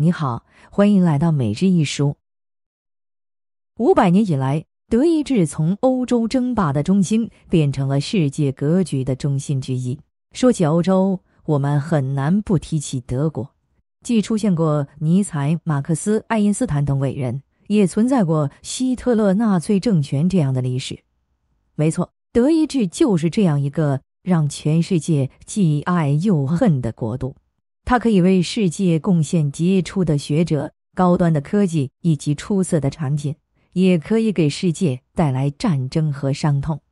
你好，欢迎来到每日一书。五百年以来，德意志从欧洲争霸的中心变成了世界格局的中心之一。说起欧洲，我们很难不提起德国，既出现过尼采、马克思、爱因斯坦等伟人，也存在过希特勒、纳粹政权这样的历史。没错，德意志就是这样一个让全世界既爱又恨的国度。它可以为世界贡献杰出的学者、高端的科技以及出色的产品，也可以给世界带来战争和伤痛。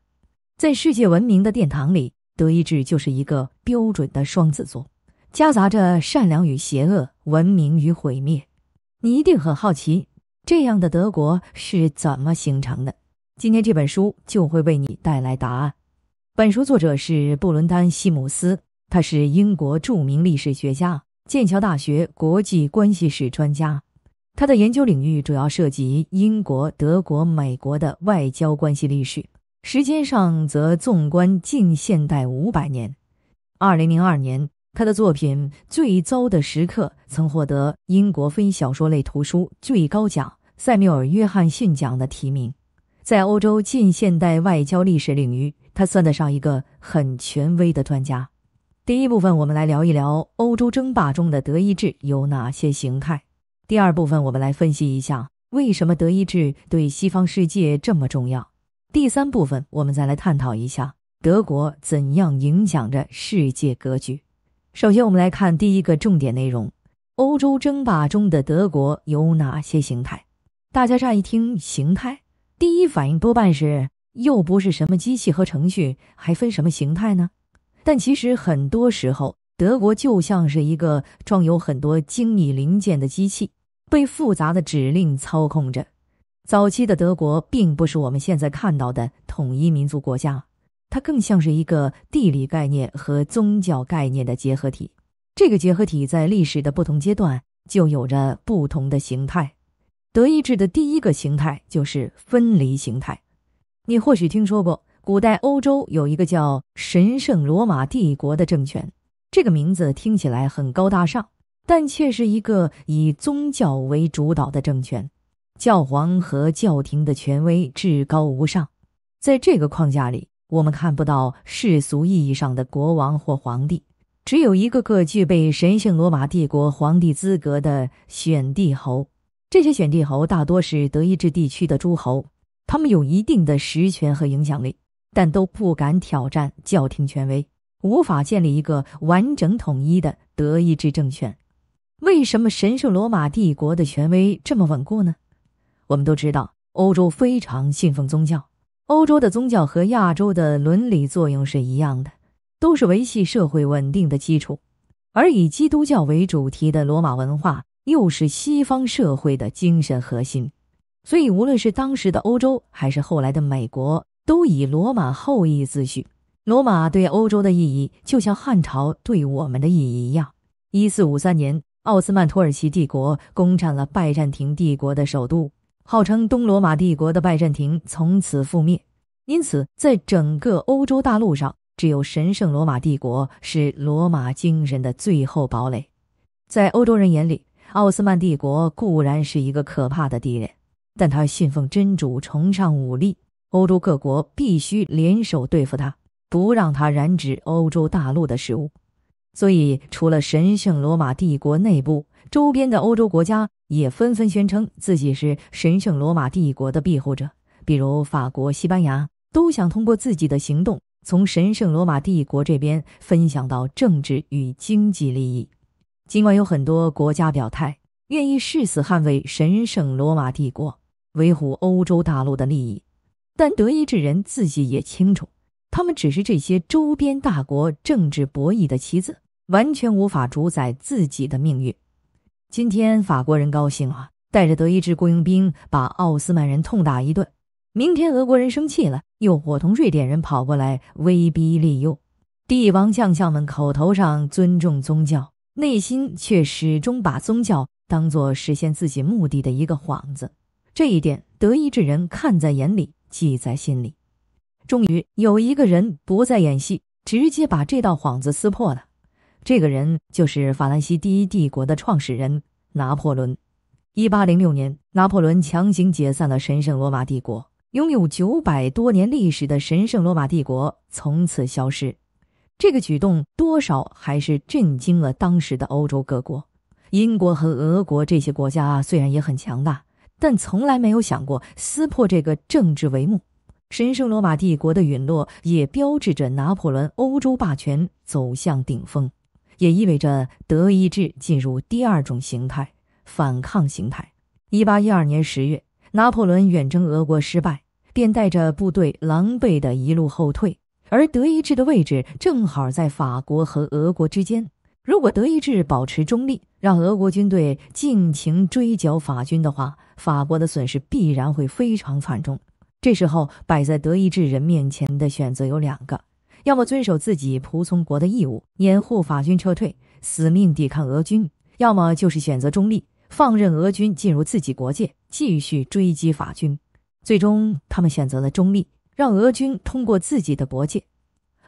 在世界文明的殿堂里，德意志就是一个标准的双子座，夹杂着善良与邪恶、文明与毁灭。你一定很好奇，这样的德国是怎么形成的？今天这本书就会为你带来答案。本书作者是布伦丹·西姆斯。他是英国著名历史学家，剑桥大学国际关系史专家。他的研究领域主要涉及英国、德国、美国的外交关系历史，时间上则纵观近现代五百年。二零零二年，他的作品《最糟的时刻》曾获得英国非小说类图书最高奖——塞缪尔·约翰逊奖的提名。在欧洲近现代外交历史领域，他算得上一个很权威的专家。第一部分，我们来聊一聊欧洲争霸中的德意志有哪些形态。第二部分，我们来分析一下为什么德意志对西方世界这么重要。第三部分，我们再来探讨一下德国怎样影响着世界格局。首先，我们来看第一个重点内容：欧洲争霸中的德国有哪些形态？大家乍一听“形态”，第一反应多半是又不是什么机器和程序，还分什么形态呢？但其实很多时候，德国就像是一个装有很多精密零件的机器，被复杂的指令操控着。早期的德国并不是我们现在看到的统一民族国家，它更像是一个地理概念和宗教概念的结合体。这个结合体在历史的不同阶段就有着不同的形态。德意志的第一个形态就是分离形态，你或许听说过。古代欧洲有一个叫神圣罗马帝国的政权，这个名字听起来很高大上，但却是一个以宗教为主导的政权，教皇和教廷的权威至高无上。在这个框架里，我们看不到世俗意义上的国王或皇帝，只有一个个具备神圣罗马帝国皇帝资格的选帝侯。这些选帝侯大多是德意志地区的诸侯，他们有一定的实权和影响力。但都不敢挑战教廷权威，无法建立一个完整统一的德意志政权。为什么神圣罗马帝国的权威这么稳固呢？我们都知道，欧洲非常信奉宗教，欧洲的宗教和亚洲的伦理作用是一样的，都是维系社会稳定的基础。而以基督教为主题的罗马文化，又是西方社会的精神核心。所以，无论是当时的欧洲，还是后来的美国。都以罗马后裔自诩。罗马对欧洲的意义，就像汉朝对我们的意义一样。一四五三年，奥斯曼土耳其帝国攻占了拜占庭帝国的首都，号称东罗马帝国的拜占庭从此覆灭。因此，在整个欧洲大陆上，只有神圣罗马帝国是罗马精神的最后堡垒。在欧洲人眼里，奥斯曼帝国固然是一个可怕的敌人，但他信奉真主，崇尚武力。欧洲各国必须联手对付他，不让他染指欧洲大陆的食物。所以，除了神圣罗马帝国内部，周边的欧洲国家也纷纷宣称自己是神圣罗马帝国的庇护者，比如法国、西班牙，都想通过自己的行动从神圣罗马帝国这边分享到政治与经济利益。尽管有很多国家表态愿意誓死捍卫神圣罗马帝国，维护欧洲大陆的利益。但德意志人自己也清楚，他们只是这些周边大国政治博弈的棋子，完全无法主宰自己的命运。今天法国人高兴啊，带着德意志雇佣兵把奥斯曼人痛打一顿；明天俄国人生气了，又伙同瑞典人跑过来威逼利诱。帝王将相们口头上尊重宗教，内心却始终把宗教当作实现自己目的的一个幌子。这一点，德意志人看在眼里。记在心里。终于有一个人不再演戏，直接把这道幌子撕破了。这个人就是法兰西第一帝国的创始人拿破仑。一八零六年，拿破仑强行解散了神圣罗马帝国，拥有九百多年历史的神圣罗马帝国从此消失。这个举动多少还是震惊了当时的欧洲各国。英国和俄国这些国家虽然也很强大。但从来没有想过撕破这个政治帷幕。神圣罗马帝国的陨落，也标志着拿破仑欧洲霸权走向顶峰，也意味着德意志进入第二种形态——反抗形态。一八一二年十月，拿破仑远征俄国失败，便带着部队狼狈的一路后退。而德意志的位置正好在法国和俄国之间。如果德意志保持中立，让俄国军队尽情追剿法军的话，法国的损失必然会非常惨重。这时候摆在德意志人面前的选择有两个：要么遵守自己仆从国的义务，掩护法军撤退，死命抵抗俄军；要么就是选择中立，放任俄军进入自己国界，继续追击法军。最终，他们选择了中立，让俄军通过自己的国界。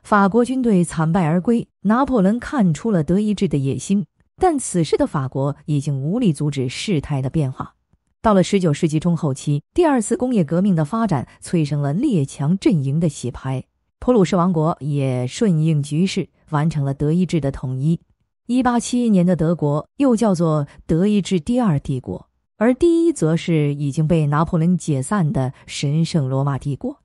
法国军队惨败而归，拿破仑看出了德意志的野心，但此时的法国已经无力阻止事态的变化。到了19世纪中后期，第二次工业革命的发展催生了列强阵营的洗牌，普鲁士王国也顺应局势完成了德意志的统一。1871年的德国又叫做德意志第二帝国，而第一则是已经被拿破仑解散的神圣罗马帝国。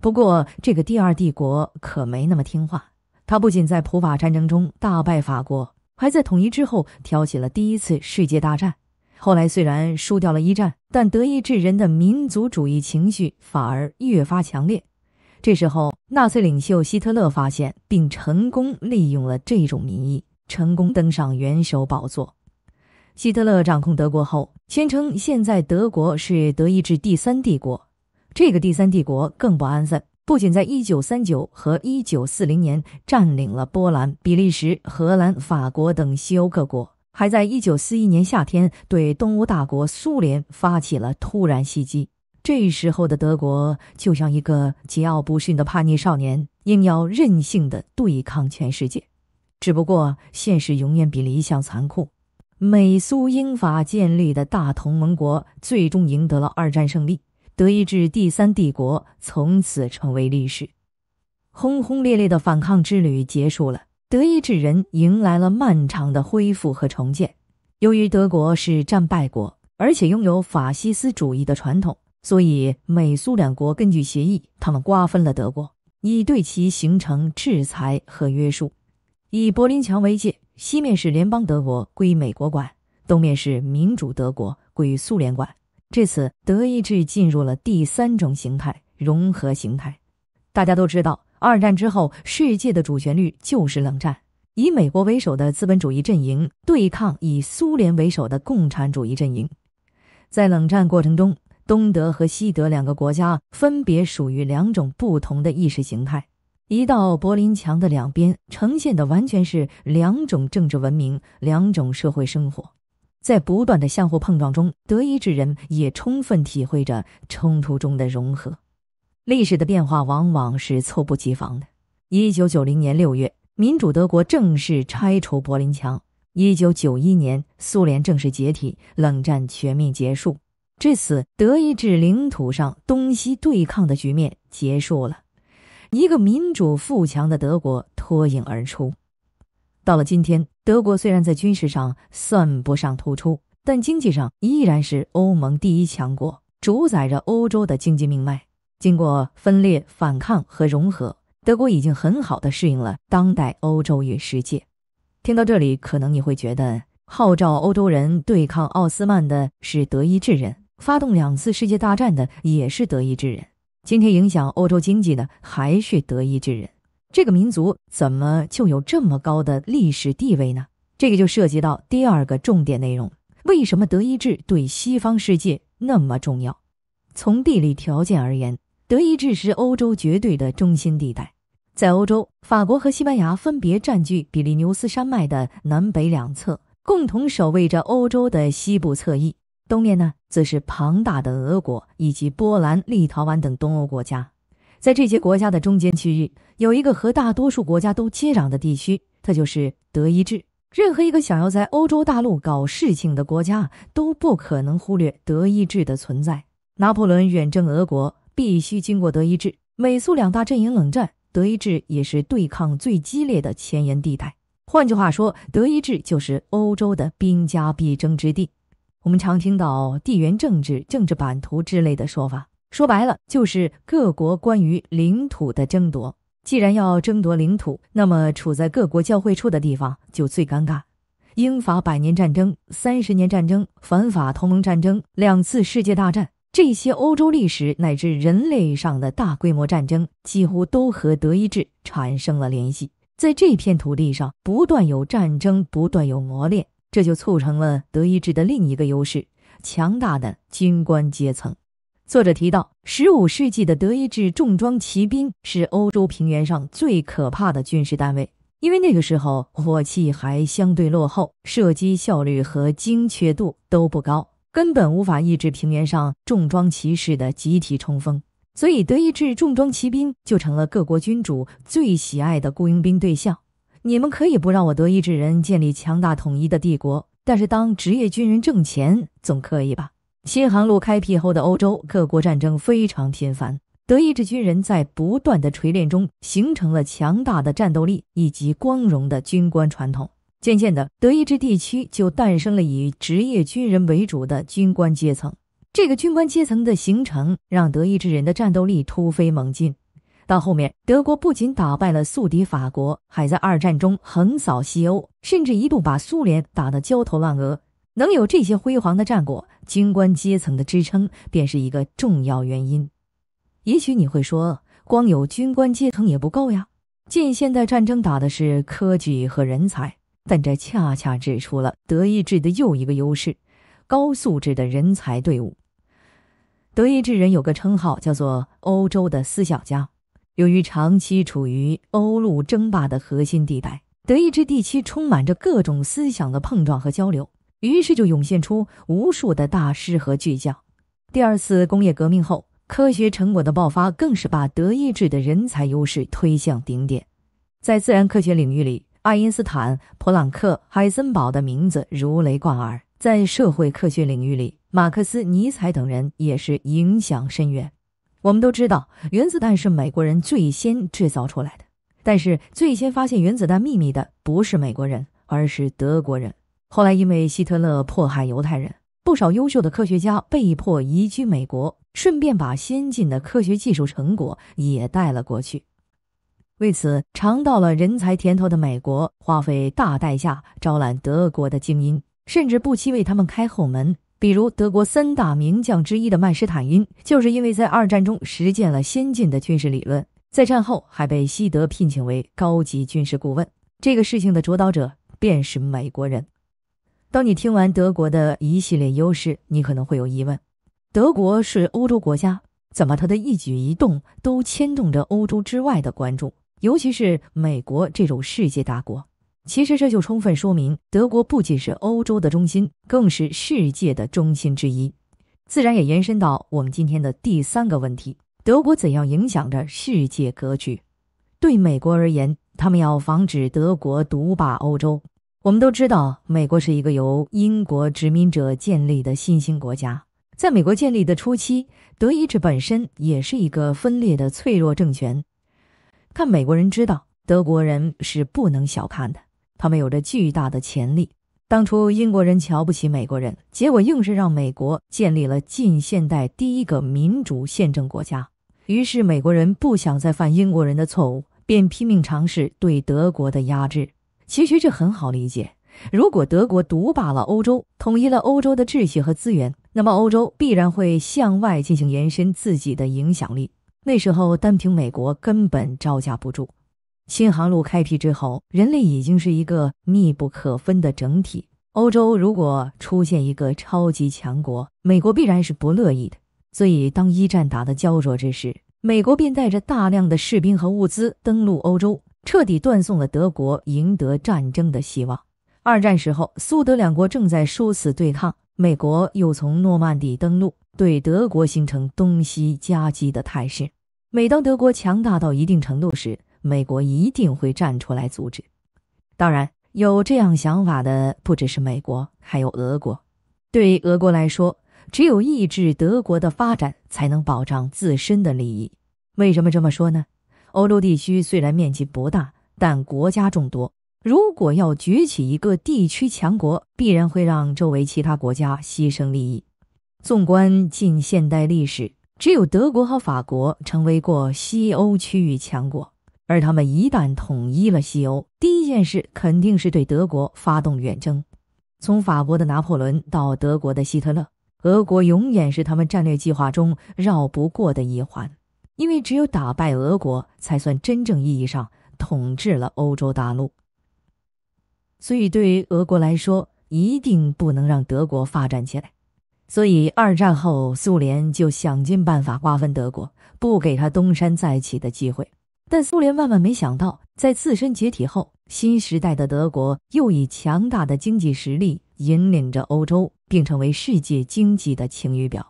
不过，这个第二帝国可没那么听话。他不仅在普法战争中大败法国，还在统一之后挑起了第一次世界大战。后来虽然输掉了一战，但德意志人的民族主义情绪反而越发强烈。这时候，纳粹领袖希特勒发现并成功利用了这种民意，成功登上元首宝座。希特勒掌控德国后，宣称现在德国是德意志第三帝国。这个第三帝国更不安分，不仅在1939和1940年占领了波兰、比利时、荷兰、法国等西欧各国，还在1941年夏天对东欧大国苏联发起了突然袭击。这时候的德国就像一个桀骜不驯的叛逆少年，硬要任性的对抗全世界。只不过现实永远比理想残酷，美、苏、英、法建立的大同盟国最终赢得了二战胜利。德意志第三帝国从此成为历史，轰轰烈烈的反抗之旅结束了。德意志人迎来了漫长的恢复和重建。由于德国是战败国，而且拥有法西斯主义的传统，所以美苏两国根据协议，他们瓜分了德国，以对其形成制裁和约束。以柏林墙为界，西面是联邦德国归美国管，东面是民主德国归苏联管。这次德意志进入了第三种形态——融合形态。大家都知道，二战之后，世界的主旋律就是冷战，以美国为首的资本主义阵营对抗以苏联为首的共产主义阵营。在冷战过程中，东德和西德两个国家分别属于两种不同的意识形态，一道柏林墙的两边呈现的完全是两种政治文明、两种社会生活。在不断的相互碰撞中，德意志人也充分体会着冲突中的融合。历史的变化往往是猝不及防的。一九九零年六月，民主德国正式拆除柏林墙；一九九一年，苏联正式解体，冷战全面结束。至此，德意志领土上东西对抗的局面结束了，一个民主富强的德国脱颖而出。到了今天，德国虽然在军事上算不上突出，但经济上依然是欧盟第一强国，主宰着欧洲的经济命脉。经过分裂、反抗和融合，德国已经很好的适应了当代欧洲与世界。听到这里，可能你会觉得，号召欧洲人对抗奥斯曼的是德意志人，发动两次世界大战的也是德意志人，今天影响欧洲经济的还是德意志人。这个民族怎么就有这么高的历史地位呢？这个就涉及到第二个重点内容：为什么德意志对西方世界那么重要？从地理条件而言，德意志是欧洲绝对的中心地带。在欧洲，法国和西班牙分别占据比利牛斯山脉的南北两侧，共同守卫着欧洲的西部侧翼。东面呢，则是庞大的俄国以及波兰、立陶宛等东欧国家。在这些国家的中间区域。有一个和大多数国家都接壤的地区，它就是德意志。任何一个想要在欧洲大陆搞事情的国家都不可能忽略德意志的存在。拿破仑远征俄国必须经过德意志，美苏两大阵营冷战，德意志也是对抗最激烈的前沿地带。换句话说，德意志就是欧洲的兵家必争之地。我们常听到地缘政治、政治版图之类的说法，说白了就是各国关于领土的争夺。既然要争夺领土，那么处在各国交汇处的地方就最尴尬。英法百年战争、三十年战争、反法同盟战争、两次世界大战，这些欧洲历史乃至人类上的大规模战争，几乎都和德意志产生了联系。在这片土地上，不断有战争，不断有磨练，这就促成了德意志的另一个优势——强大的军官阶层。作者提到，十五世纪的德意志重装骑兵是欧洲平原上最可怕的军事单位，因为那个时候火器还相对落后，射击效率和精确度都不高，根本无法抑制平原上重装骑士的集体冲锋，所以德意志重装骑兵就成了各国君主最喜爱的雇佣兵对象。你们可以不让我德意志人建立强大统一的帝国，但是当职业军人挣钱总可以吧？新航路开辟后的欧洲，各国战争非常频繁。德意志军人在不断的锤炼中，形成了强大的战斗力以及光荣的军官传统。渐渐的，德意志地区就诞生了以职业军人为主的军官阶层。这个军官阶层的形成，让德意志人的战斗力突飞猛进。到后面，德国不仅打败了宿敌法国，还在二战中横扫西欧，甚至一度把苏联打得焦头烂额。能有这些辉煌的战果，军官阶层的支撑便是一个重要原因。也许你会说，光有军官阶层也不够呀。近现代战争打的是科举和人才，但这恰恰指出了德意志的又一个优势——高素质的人才队伍。德意志人有个称号，叫做“欧洲的思想家”。由于长期处于欧陆争霸的核心地带，德意志地区充满着各种思想的碰撞和交流。于是就涌现出无数的大师和巨匠。第二次工业革命后，科学成果的爆发更是把德意志的人才优势推向顶点。在自然科学领域里，爱因斯坦、普朗克、海森堡的名字如雷贯耳；在社会科学领域里，马克思、尼采等人也是影响深远。我们都知道，原子弹是美国人最先制造出来的，但是最先发现原子弹秘密的不是美国人，而是德国人。后来，因为希特勒迫害犹太人，不少优秀的科学家被迫移居美国，顺便把先进的科学技术成果也带了过去。为此，尝到了人才甜头的美国花费大代价招揽德国的精英，甚至不惜为他们开后门。比如，德国三大名将之一的曼施坦因，就是因为在二战中实践了先进的军事理论，在战后还被西德聘请为高级军事顾问。这个事情的主导者便是美国人。当你听完德国的一系列优势，你可能会有疑问：德国是欧洲国家，怎么他的一举一动都牵动着欧洲之外的关注，尤其是美国这种世界大国？其实这就充分说明，德国不仅是欧洲的中心，更是世界的中心之一，自然也延伸到我们今天的第三个问题：德国怎样影响着世界格局？对美国而言，他们要防止德国独霸欧洲。我们都知道，美国是一个由英国殖民者建立的新兴国家。在美国建立的初期，德意志本身也是一个分裂的脆弱政权。看美国人知道，德国人是不能小看的，他们有着巨大的潜力。当初英国人瞧不起美国人，结果硬是让美国建立了近现代第一个民主宪政国家。于是美国人不想再犯英国人的错误，便拼命尝试对德国的压制。其实这很好理解，如果德国独霸了欧洲，统一了欧洲的秩序和资源，那么欧洲必然会向外进行延伸自己的影响力。那时候单凭美国根本招架不住。新航路开辟之后，人类已经是一个密不可分的整体。欧洲如果出现一个超级强国，美国必然是不乐意的。所以当一战打得焦灼之时，美国便带着大量的士兵和物资登陆欧洲。彻底断送了德国赢得战争的希望。二战时候，苏德两国正在殊死对抗，美国又从诺曼底登陆，对德国形成东西夹击的态势。每当德国强大到一定程度时，美国一定会站出来阻止。当然，有这样想法的不只是美国，还有俄国。对俄国来说，只有抑制德国的发展，才能保障自身的利益。为什么这么说呢？欧洲地区虽然面积不大，但国家众多。如果要崛起一个地区强国，必然会让周围其他国家牺牲利益。纵观近现代历史，只有德国和法国成为过西欧区域强国，而他们一旦统一了西欧，第一件事肯定是对德国发动远征。从法国的拿破仑到德国的希特勒，俄国永远是他们战略计划中绕不过的一环。因为只有打败俄国，才算真正意义上统治了欧洲大陆。所以，对于俄国来说，一定不能让德国发展起来。所以，二战后，苏联就想尽办法瓜分德国，不给他东山再起的机会。但苏联万万没想到，在自身解体后，新时代的德国又以强大的经济实力引领着欧洲，并成为世界经济的晴雨表。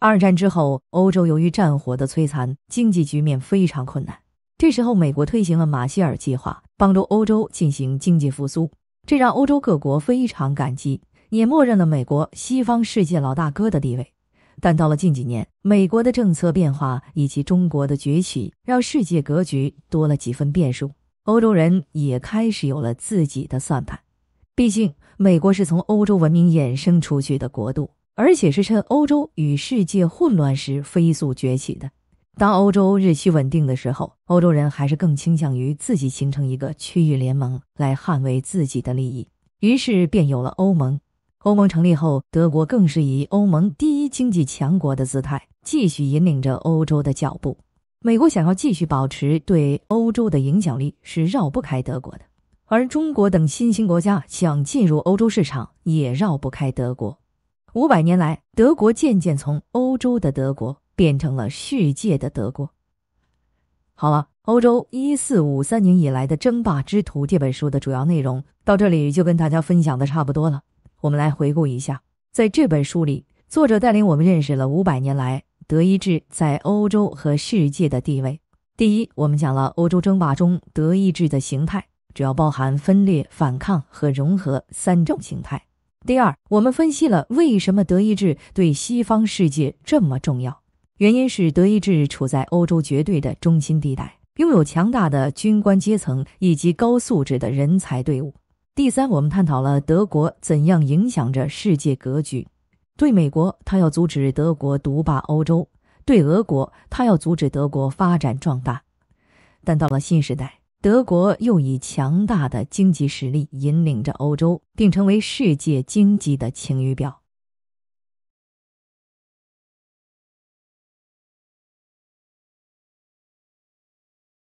二战之后，欧洲由于战火的摧残，经济局面非常困难。这时候，美国推行了马歇尔计划，帮助欧洲进行经济复苏，这让欧洲各国非常感激，也默认了美国西方世界老大哥的地位。但到了近几年，美国的政策变化以及中国的崛起，让世界格局多了几分变数。欧洲人也开始有了自己的算盘，毕竟美国是从欧洲文明衍生出去的国度。而且是趁欧洲与世界混乱时飞速崛起的。当欧洲日趋稳定的时候，欧洲人还是更倾向于自己形成一个区域联盟来捍卫自己的利益，于是便有了欧盟。欧盟成立后，德国更是以欧盟第一经济强国的姿态继续引领着欧洲的脚步。美国想要继续保持对欧洲的影响力，是绕不开德国的；而中国等新兴国家想进入欧洲市场，也绕不开德国。五百年来，德国渐渐从欧洲的德国变成了世界的德国。好了，欧洲一四五三年以来的争霸之途这本书的主要内容到这里就跟大家分享的差不多了。我们来回顾一下，在这本书里，作者带领我们认识了五百年来德意志在欧洲和世界的地位。第一，我们讲了欧洲争霸中德意志的形态，主要包含分裂、反抗和融合三种形态。第二，我们分析了为什么德意志对西方世界这么重要，原因是德意志处在欧洲绝对的中心地带，拥有强大的军官阶层以及高素质的人才队伍。第三，我们探讨了德国怎样影响着世界格局，对美国，他要阻止德国独霸欧洲；对俄国，他要阻止德国发展壮大。但到了新时代。德国又以强大的经济实力引领着欧洲，并成为世界经济的晴雨表。